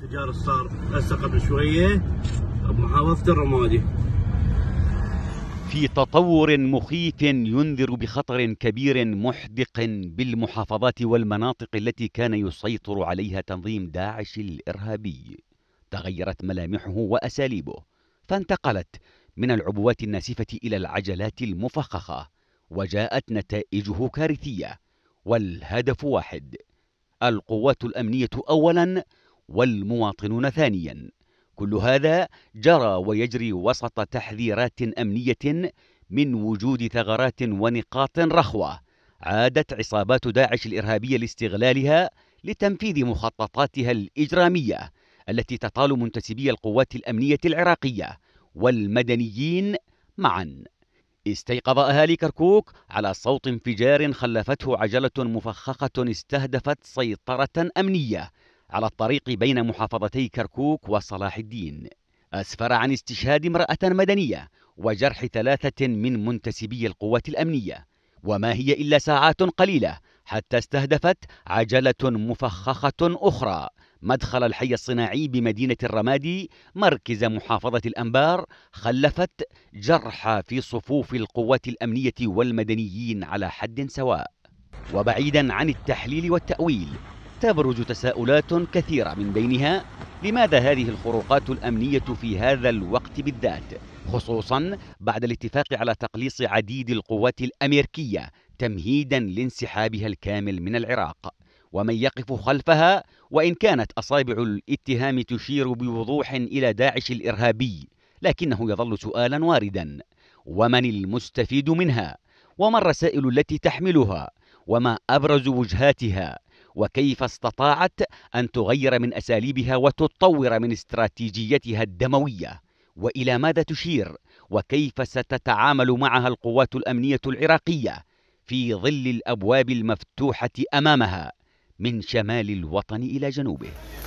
تجارب صار هسه قبل شويه بمحافظه الرمادي في تطور مخيف ينذر بخطر كبير محدق بالمحافظات والمناطق التي كان يسيطر عليها تنظيم داعش الارهابي تغيرت ملامحه واساليبه فانتقلت من العبوات الناسفه الى العجلات المفخخه وجاءت نتائجه كارثيه والهدف واحد القوات الامنيه اولا والمواطنون ثانيا كل هذا جرى ويجري وسط تحذيرات امنيه من وجود ثغرات ونقاط رخوه عادت عصابات داعش الارهابيه لاستغلالها لتنفيذ مخططاتها الاجراميه التي تطال منتسبي القوات الامنيه العراقيه والمدنيين معا استيقظ اهالي كركوك على صوت انفجار خلفته عجله مفخخه استهدفت سيطره امنيه على الطريق بين محافظتي كركوك وصلاح الدين أسفر عن استشهاد امرأة مدنية وجرح ثلاثة من منتسبي القوات الأمنية وما هي إلا ساعات قليلة حتى استهدفت عجلة مفخخة أخرى مدخل الحي الصناعي بمدينة الرمادي مركز محافظة الأنبار خلفت جرحى في صفوف القوات الأمنية والمدنيين على حد سواء وبعيدا عن التحليل والتأويل تبرز تساؤلات كثيرة من بينها لماذا هذه الخروقات الأمنية في هذا الوقت بالذات خصوصا بعد الاتفاق على تقليص عديد القوات الأمريكية تمهيدا لانسحابها الكامل من العراق ومن يقف خلفها وإن كانت أصابع الاتهام تشير بوضوح إلى داعش الإرهابي لكنه يظل سؤالا واردا ومن المستفيد منها وما الرسائل التي تحملها وما أبرز وجهاتها وكيف استطاعت أن تغير من أساليبها وتطور من استراتيجيتها الدموية وإلى ماذا تشير وكيف ستتعامل معها القوات الأمنية العراقية في ظل الأبواب المفتوحة أمامها من شمال الوطن إلى جنوبه